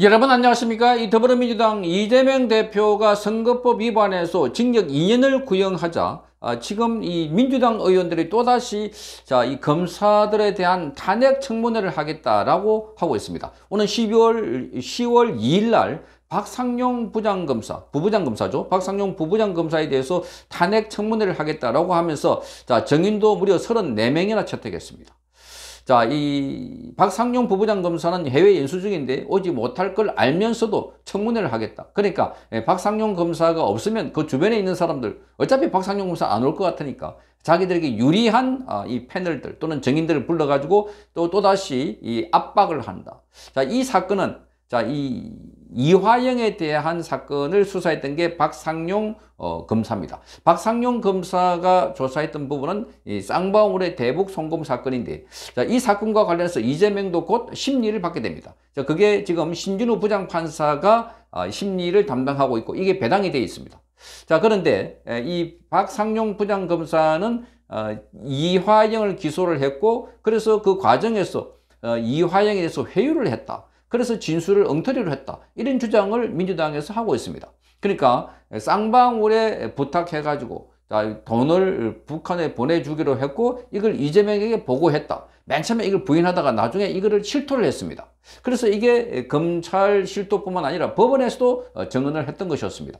여러분 안녕하십니까 이 더불어민주당 이재명 대표가 선거법 위반에서 징역 2년을 구형하자 아, 지금 이 민주당 의원들이 또다시 자, 이 검사들에 대한 탄핵 청문회를 하겠다라고 하고 있습니다. 오늘 12월 10월 2일 날 박상용 부장검사, 부부장검사죠. 박상용 부부장검사에 대해서 탄핵 청문회를 하겠다라고 하면서 자, 정인도 무려 34명이나 채택했습니다. 자, 이 박상용 부부장 검사는 해외 연수 중인데 오지 못할 걸 알면서도 청문회를 하겠다. 그러니까 예, 박상용 검사가 없으면 그 주변에 있는 사람들 어차피 박상용 검사 안 올 것 같으니까 자기들에게 유리한 아, 이 패널들 또는 증인들을 불러가지고 또 또다시 이 압박을 한다. 자, 이 사건은 자, 이 이화영에 대한 사건을 수사했던 게 박상용 어, 검사입니다. 박상용 검사가 조사했던 부분은 이 쌍방울의 대북 송금 사건인데 자, 이 사건과 관련해서 이재명도 곧 심리를 받게 됩니다. 자, 그게 지금 신진우 부장판사가 어, 심리를 담당하고 있고 이게 배당이 되어 있습니다. 자 그런데 이 박상용 부장검사는 어, 이화영을 기소를 했고 그래서 그 과정에서 어, 이화영에 대해서 회유를 했다. 그래서 진술을 엉터리로 했다. 이런 주장을 민주당에서 하고 있습니다. 그러니까 쌍방울에 부탁해가지고 돈을 북한에 보내주기로 했고 이걸 이재명에게 보고했다. 맨 처음에 이걸 부인하다가 나중에 이거를 실토를 했습니다. 그래서 이게 검찰 실토뿐만 아니라 법원에서도 증언을 했던 것이었습니다.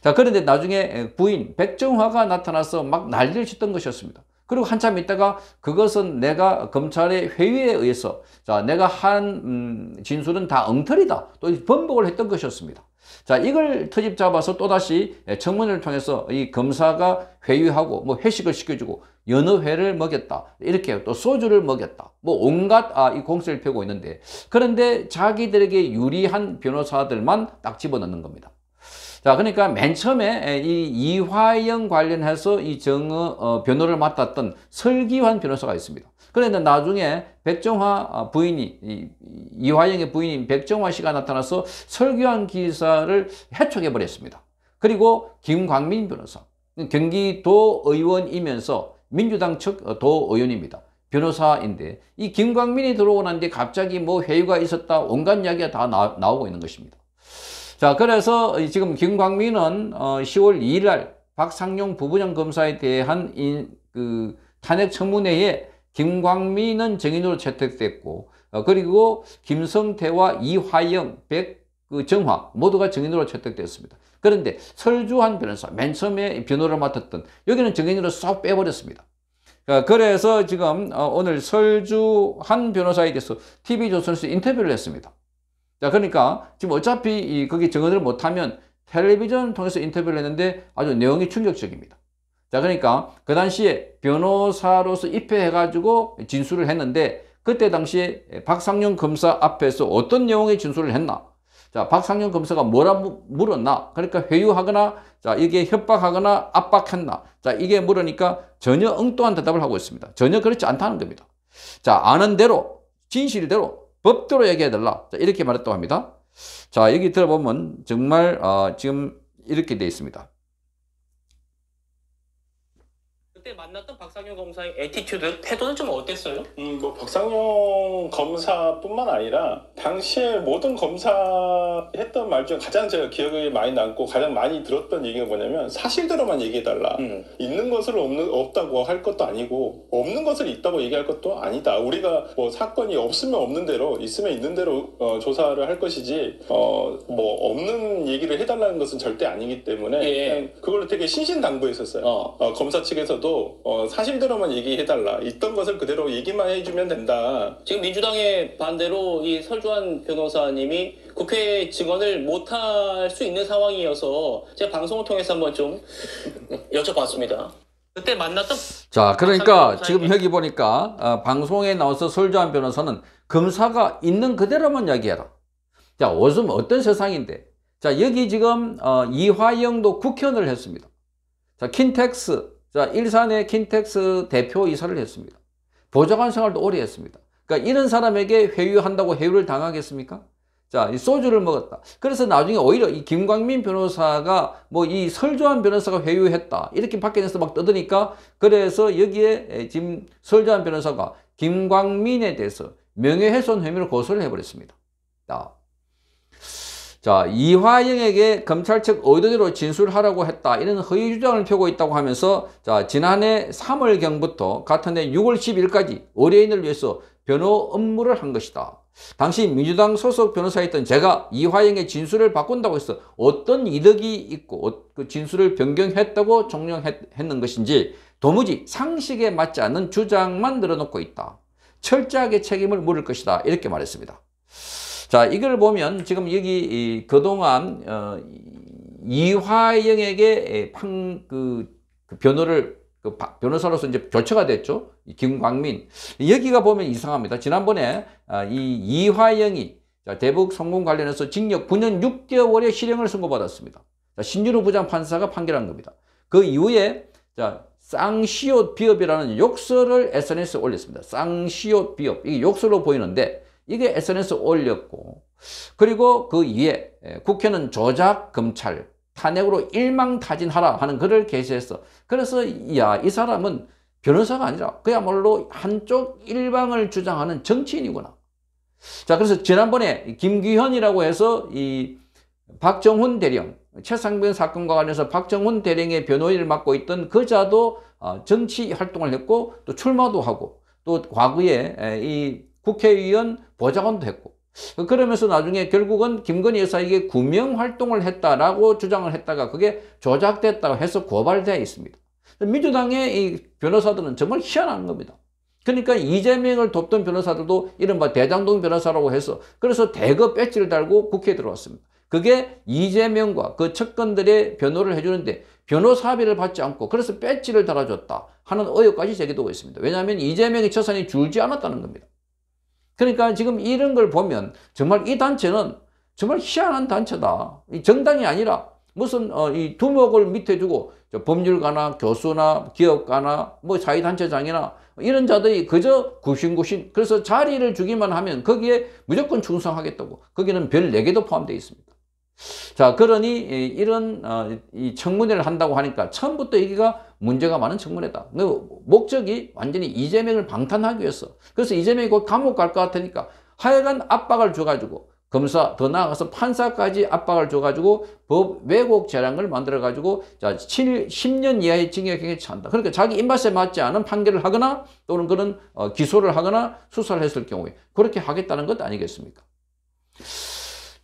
자 그런데 나중에 부인 백정화가 나타나서 막 난리를 쳤던 것이었습니다. 그리고 한참 있다가 그것은 내가 검찰의 회의에 의해서 자 내가 한 음, 진술은 다 엉터리다 또 번복을 했던 것이었습니다. 자 이걸 터집 잡아서 또다시 청문회를 통해서 이 검사가 회유하고 뭐 회식을 시켜주고 연느 회를 먹였다 이렇게 또 소주를 먹였다 뭐 온갖 아, 이 공세를 펴고 있는데 그런데 자기들에게 유리한 변호사들만 딱 집어넣는 겁니다. 자, 그러니까 맨 처음에 이 이화영 관련해서 이 정의 어, 변호를 맡았던 설기환 변호사가 있습니다. 그런데 나중에 백정화 어, 부인이, 이화영의 부인인 백정화 씨가 나타나서 설기환 기사를 해촉해버렸습니다. 그리고 김광민 변호사, 경기도 의원이면서 민주당 측도 어, 의원입니다. 변호사인데 이 김광민이 들어오고 난 갑자기 뭐 회의가 있었다 온갖 이야기가 다 나, 나오고 있는 것입니다. 자, 그래서 지금 김광민은 10월 어, 2일 날 박상용 부부장 검사에 대한 인, 그 탄핵 청문회에 김광민은 증인으로 채택됐고 어, 그리고 김성태와 이화영, 백정화 그 모두가 증인으로 채택됐습니다. 그런데 설주한 변호사, 맨 처음에 변호를 맡았던 여기는 증인으로 쏙 빼버렸습니다. 어, 그래서 지금 오늘 설주한 변호사에 대해서 TV조선에서 인터뷰를 했습니다. 자, 그러니까 지금 어차피 이 거기 증언을 못하면 텔레비전 통해서 인터뷰를 했는데 아주 내용이 충격적입니다. 자, 그러니까 그 당시에 변호사로서 입회해가지고 진술을 했는데 그때 당시에 박상용 검사 앞에서 어떤 내용의 진술을 했나? 자, 박상용 검사가 뭐라 물었나? 그러니까 회유하거나, 자, 이게 협박하거나 압박했나? 자, 이게 물으니까 전혀 엉뚱한 대답을 하고 있습니다. 전혀 그렇지 않다는 겁니다. 자, 아는 대로, 진실대로 법대로 얘기해달라. 자, 이렇게 말했다고 합니다. 자, 여기 들어보면 정말, 어, 지금 이렇게 되어 있습니다. 그때 만났던 박상현 검사의 에티튜드, 태도는 좀 어땠어요? 음, 뭐 박상현 검사뿐만 아니라 당시에 모든 검사 했던 말 중 가장 제가 기억에 많이 남고 가장 많이 들었던 얘기가 뭐냐면 사실대로만 얘기해달라. 음. 있는 것을 없는 없다고 할 것도 아니고 없는 것을 있다고 얘기할 것도 아니다. 우리가 뭐 사건이 없으면 없는 대로 있으면 있는 대로 어, 조사를 할 것이지 어, 뭐 없는 얘기를 해달라는 것은 절대 아니기 때문에 예. 그걸 되게 신신당부했었어요. 어. 어, 검사 측에서도 어, 사실대로만 얘기해달라. 있던 것을 그대로 얘기만 해주면 된다. 지금 민주당의 반대로 이 설주환 변호사님이 국회 증언을 못 할 수 있는 상황이어서 제가 방송을 통해서 한번 좀 여쭤봤습니다. 그때 만났던 자 그러니까 지금 여기 보니까 어, 방송에 나와서 설주환 변호사는 검사가 있는 그대로만 이야기해라. 자 요즘 어떤 세상인데 자 여기 지금 어, 이화영도 국현을 했습니다. 자 킨텍스 자, 일산의 킨텍스 대표 이사를 했습니다. 보좌관 생활도 오래 했습니다. 그러니까 이런 사람에게 회유한다고 회유를 당하겠습니까? 자, 이 소주를 먹었다. 그래서 나중에 오히려 이 김광민 변호사가 뭐 이 설조한 변호사가 회유했다. 이렇게 밖에서 막 떠드니까 그래서 여기에 지금 설조한 변호사가 김광민에 대해서 명예훼손 혐의로 고소를 해버렸습니다. 자, 자 이화영에게 검찰 측 의도대로 진술하라고 했다 이런 허위 주장을 펴고 있다고 하면서 자 지난해 3월경부터 같은 해 6월 10일까지 의뢰인을 위해서 변호 업무를 한 것이다. 당시 민주당 소속 변호사였던 제가 이화영의 진술을 바꾼다고 해서 어떤 이득이 있고 어, 그 진술을 변경했다고 정령했는 것인지 도무지 상식에 맞지 않는 주장만 늘어놓고 있다. 철저하게 책임을 물을 것이다 이렇게 말했습니다. 자, 이걸 보면 지금 여기 그동안 어, 이화영에게 판, 그, 그 변호를 그 바, 변호사로서 이제 교체가 됐죠. 김광민. 여기가 보면 이상합니다. 지난번에 아, 이 이화영이 자, 대북 성공 관련해서 징역 9년 6개월의 실형을 선고받았습니다. 자, 신유로 부장 판사가 판결한 겁니다. 그 이후에 자, 쌍시옷 비업이라는 욕설을 SNS에 올렸습니다. 쌍시옷 비업. 이게 욕설로 보이는데 이게 SNS 올렸고 그리고 그 이에 국회는 조작, 검찰, 탄핵으로 일망타진하라 하는 글을 게시했어. 그래서 야이 사람은 변호사가 아니라 그야말로 한쪽 일방을 주장하는 정치인이구나. 자 그래서 지난번에 김기현이라고 해서 이 박정훈 대령 최상병 사건과 관련해서 박정훈 대령의 변호인을 맡고 있던 그 자도 어, 정치 활동을 했고 또 출마도 하고 또 과거에 이 국회의원 보좌관도 했고 그러면서 나중에 결국은 김건희 여사에게 구명 활동을 했다라고 주장을 했다가 그게 조작됐다고 해서 고발되어 있습니다. 민주당의 이 변호사들은 정말 희한한 겁니다. 그러니까 이재명을 돕던 변호사들도 이른바 대장동 변호사라고 해서 그래서 대거 배지를 달고 국회에 들어왔습니다. 그게 이재명과 그 측근들의 변호를 해주는데 변호사비를 받지 않고 그래서 배지를 달아줬다 하는 의혹까지 제기되고 있습니다. 왜냐하면 이재명의 처산이 줄지 않았다는 겁니다. 그러니까 지금 이런 걸 보면 정말 이 단체는 정말 희한한 단체다. 이 정당이 아니라 무슨 어, 이 두목을 밑에 두고 법률가나 교수나 기업가나 뭐 사회단체장이나 이런 자들이 그저 굽신굽신 그래서 자리를 주기만 하면 거기에 무조건 충성하겠다고 거기는 별 4개도 포함되어 있습니다. 자 그러니 이런 어, 이 청문회를 한다고 하니까 처음부터 여기가 문제가 많은 청문회다. 목적이 완전히 이재명을 방탄하기 위해서. 그래서 이재명이 곧 감옥 갈 것 같으니까 하여간 압박을 줘가지고 검사 더 나아가서 판사까지 압박을 줘가지고 법 왜곡 재량을 만들어가지고 자 7, 10년 이하의 징역형에 처한다. 그러니까 자기 입맛에 맞지 않은 판결을 하거나 또는 그런 어, 기소를 하거나 수사를 했을 경우에 그렇게 하겠다는 것 아니겠습니까?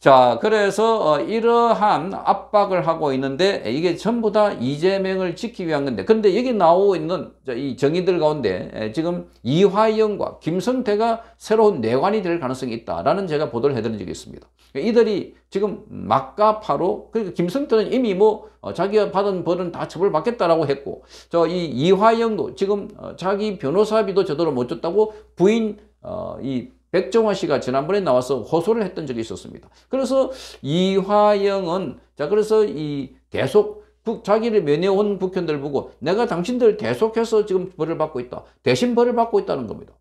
자, 그래서 어, 이러한 압박을 하고 있는데 이게 전부 다 이재명을 지키기 위한 건데 근데 여기 나오고 있는 이 정의들 가운데 지금 이화영과 김성태가 새로운 내관이 될 가능성이 있다라는 제가 보도를 해드린 적이 있습니다. 이들이 지금 막가파로 그러니까 김성태는 이미 뭐 어, 자기가 받은 벌은 다 처벌받겠다라고 했고 저 이 이화영도 지금 어, 자기 변호사비도 제대로 못 줬다고 부인 어, 이 백종원 씨가 지난번에 나와서 호소를 했던 적이 있었습니다. 그래서 이화영은 자 그래서 이 계속 국, 자기를 면해온 국현들 보고 내가 당신들 계속해서 지금 벌을 받고 있다. 대신 벌을 받고 있다는 겁니다.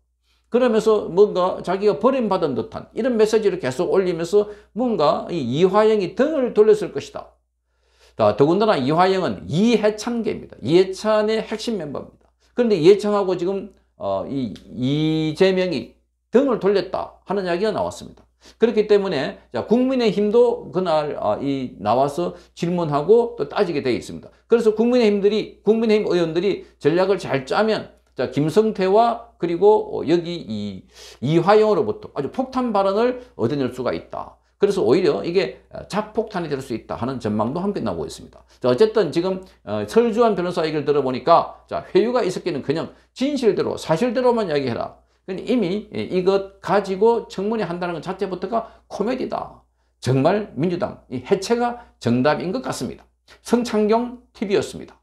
그러면서 뭔가 자기가 버림받은 듯한 이런 메시지를 계속 올리면서 뭔가 이 이화영이 등을 돌렸을 것이다. 자, 더군다나 이화영은 이해찬계입니다. 이해찬의 핵심 멤버입니다. 그런데 이해찬하고 지금 어, 이, 이재명이 등을 돌렸다 하는 이야기가 나왔습니다. 그렇기 때문에 자, 국민의힘도 그날 아, 이 나와서 질문하고 또 따지게 되어 있습니다. 그래서 국민의힘들이 국민의힘 의원들이 전략을 잘 짜면 자 김성태와 그리고 여기 이 이화영으로부터 아주 폭탄 발언을 얻어낼 수가 있다. 그래서 오히려 이게 자폭탄이 될 수 있다 하는 전망도 함께 나오고 있습니다. 자, 어쨌든 지금 어, 설주한 변호사 얘기를 들어보니까 자, 회유가 있었기는 그냥 진실대로 사실대로만 이야기해라. 그러니까 이미 이것 가지고 청문회 한다는 것 자체부터가 코미디다. 정말 민주당 이 해체가 정답인 것 같습니다. 성창경 TV였습니다.